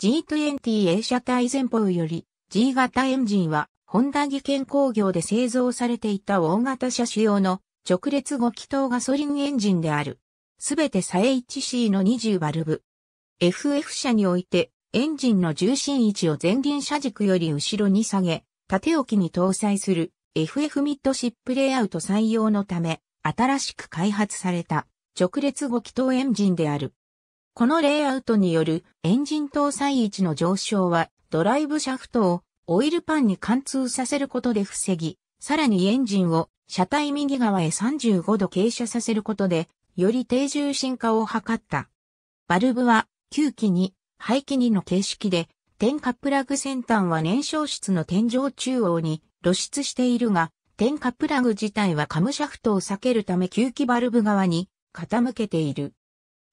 G20 A 車体前方より G 型エンジンは、ホンダ技研工業で製造されていた大型車種用の直列5気筒ガソリンエンジンである。すべて差 HC の20バルブ。FF 車において、エンジンの重心位置を前輪車軸より後ろに下げ、縦置きに搭載する FF ミッドシップレイアウト採用のため、新しく開発された直列5気筒エンジンである。このレイアウトによるエンジン搭載位置の上昇はドライブシャフトをオイルパンに貫通させることで防ぎ、さらにエンジンを車体右側へ35度傾斜させることで、より低重心化を図った。バルブは吸気に排気にの形式で、点火プラグ先端は燃焼室の天井中央に露出しているが、点火プラグ自体はカムシャフトを避けるため吸気バルブ側に傾けている。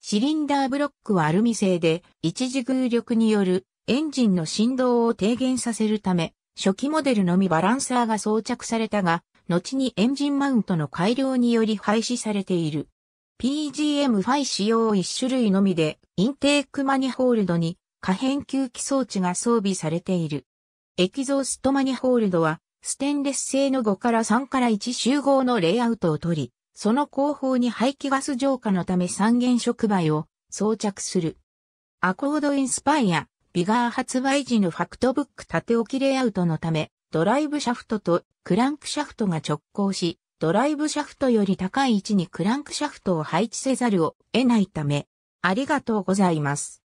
シリンダーブロックはアルミ製で、一時空力によるエンジンの振動を低減させるため、初期モデルのみバランサーが装着されたが、後にエンジンマウントの改良により廃止されている。PGM5 使用1種類のみで、インテークマニホールドに可変吸気装置が装備されている。エキゾーストマニホールドは、ステンレス製の5から3から1集合のレイアウトを取り、その後方に排気ガス浄化のため三原触媒を装着する。アコードインスパイア、ビガー発売時のファクトブック縦置きレイアウトのため、ドライブシャフトとクランクシャフトが直行し、ドライブシャフトより高い位置にクランクシャフトを配置せざるを得ないため、ありがとうございます。